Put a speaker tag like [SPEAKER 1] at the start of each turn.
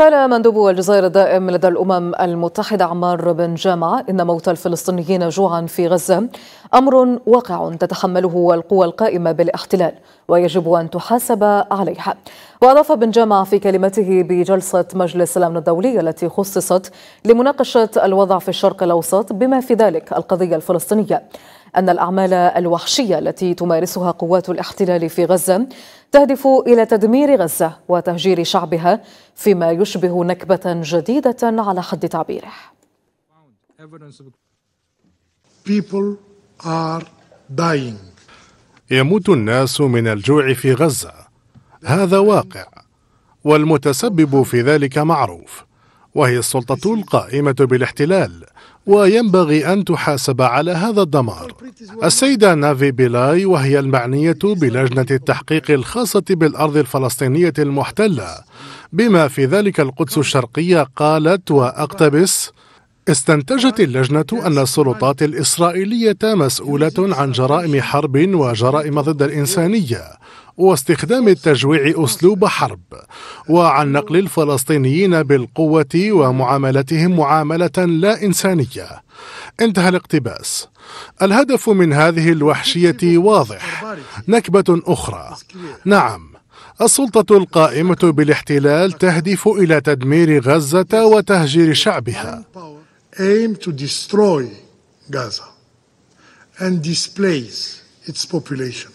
[SPEAKER 1] قال مندوب الجزائر الدائم لدى الأمم المتحدة عمار بن جامع إن موت الفلسطينيين جوعا في غزة أمر واقع تتحمله القوى القائمة بالاحتلال ويجب أن تحاسب عليها وأضاف بن جامع في كلمته بجلسة مجلس الأمن الدولي التي خصصت لمناقشة الوضع في الشرق الأوسط بما في ذلك القضية الفلسطينية أن الأعمال الوحشية التي تمارسها قوات الاحتلال في غزة تهدف إلى تدمير غزة وتهجير شعبها فيما يشبه نكبة جديدة على حد تعبيره
[SPEAKER 2] People are dying. يموت الناس من الجوع في غزة هذا واقع والمتسبب في ذلك معروف وهي السلطة القائمة بالاحتلال وينبغي أن تحاسب على هذا الدمار السيدة نافي بيلاي وهي المعنية بلجنة التحقيق الخاصة بالأرض الفلسطينية المحتلة بما في ذلك القدس الشرقية قالت وأقتبس استنتجت اللجنة أن السلطات الإسرائيلية مسؤولة عن جرائم حرب وجرائم ضد الإنسانية واستخدام التجويع أسلوب حرب وعن نقل الفلسطينيين بالقوة ومعاملتهم معاملة لا إنسانية انتهى الاقتباس الهدف من هذه الوحشية واضح نكبة أخرى نعم السلطة القائمة بالاحتلال تهدف إلى تدمير غزة وتهجير شعبها Aim to destroy Gaza and displace its population.